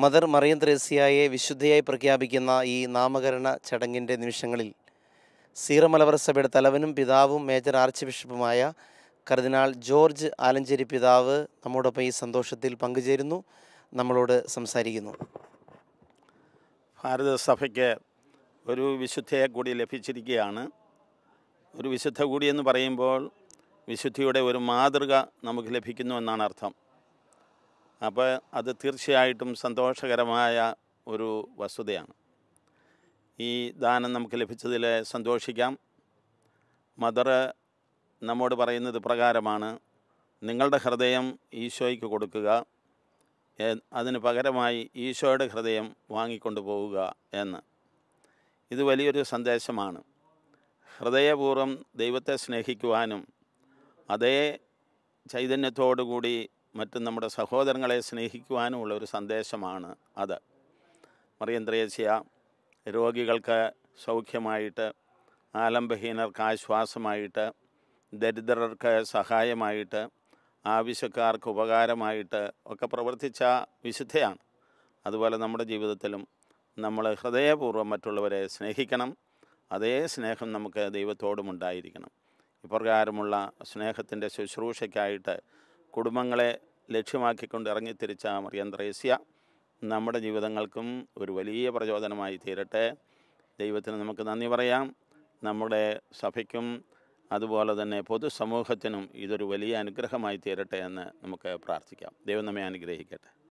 mother Mariyam ത്രേസ്യയെ വിശുദ്ധയായി പ്രഖ്യാപിക്കുന്ന ഈ നാമകരണ ചടങ്ങിൻ്റെ നിമിഷങ്ങളിൽ സീറമലവർ സഭയുടെ തലവനും പിതാവും മേജർ ആർച്ച് ബിഷപ്പുമായ കർദിനാൾ ജോർജ് ആലഞ്ചേരി പിതാവ് നമ്മോടൊപ്പം ഈ സന്തോഷത്തിൽ പങ്കുചേരുന്നു നമ്മളോട് സംസാരിക്കുന്നു ഭാരത സഭയ്ക്ക് ഒരു വിശുദ്ധയെ കൂടി ലഭിച്ചിരിക്കുകയാണ് ഒരു വിശുദ്ധ കൂടി എന്ന് പറയുമ്പോൾ വിശുദ്ധിയുടെ ഒരു മാതൃക നമുക്ക് ലഭിക്കുന്നു എന്നാണ് അർത്ഥം അപ്പോൾ അത് തീർച്ചയായിട്ടും സന്തോഷകരമായ ഒരു വസ്തുതയാണ് ഈ ദാനം നമുക്ക് ലഭിച്ചതിൽ സന്തോഷിക്കാം മദർ നമ്മോട് പറയുന്നത് പ്രകാരമാണ് നിങ്ങളുടെ ഹൃദയം ഈശോയ്ക്ക് കൊടുക്കുക അതിന് പകരമായി ഈശോയുടെ ഹൃദയം വാങ്ങിക്കൊണ്ടു പോവുക എന്ന് ഇത് വലിയൊരു സന്ദേശമാണ് ഹൃദയപൂർവ്വം ദൈവത്തെ സ്നേഹിക്കുവാനും അതേ കൂടി മറ്റും നമ്മുടെ സഹോദരങ്ങളെ സ്നേഹിക്കുവാനുമുള്ള ഒരു സന്ദേശമാണ് അത് മറിയന്ത്രേശ്യ രോഗികൾക്ക് സൗഖ്യമായിട്ട് ആലംബഹീനർക്ക് ആശ്വാസമായിട്ട് ദരിദ്രർക്ക് സഹായമായിട്ട് ആവശ്യക്കാർക്ക് ഉപകാരമായിട്ട് ഒക്കെ പ്രവർത്തിച്ച വിശുദ്ധയാണ് അതുപോലെ നമ്മുടെ ജീവിതത്തിലും നമ്മൾ ഹൃദയപൂർവ്വം മറ്റുള്ളവരെ സ്നേഹിക്കണം അതേ സ്നേഹം നമുക്ക് ദൈവത്തോടും ഉണ്ടായിരിക്കണം ഇപ്രകാരമുള്ള സ്നേഹത്തിൻ്റെ ശുശ്രൂഷയ്ക്കായിട്ട് കുടുംബങ്ങളെ ലക്ഷ്യമാക്കിക്കൊണ്ട് ഇറങ്ങിത്തിരിച്ച മറിയം ത്രേസ്യ നമ്മുടെ ജീവിതങ്ങൾക്കും ഒരു വലിയ പ്രചോദനമായി തീരട്ടെ ദൈവത്തിന് നമുക്ക് നന്ദി പറയാം നമ്മുടെ സഭയ്ക്കും അതുപോലെ തന്നെ പൊതുസമൂഹത്തിനും ഇതൊരു വലിയ അനുഗ്രഹമായി തീരട്ടെ എന്ന് നമുക്ക് പ്രാർത്ഥിക്കാം ദൈവം നമ്മെ അനുഗ്രഹിക്കട്ടെ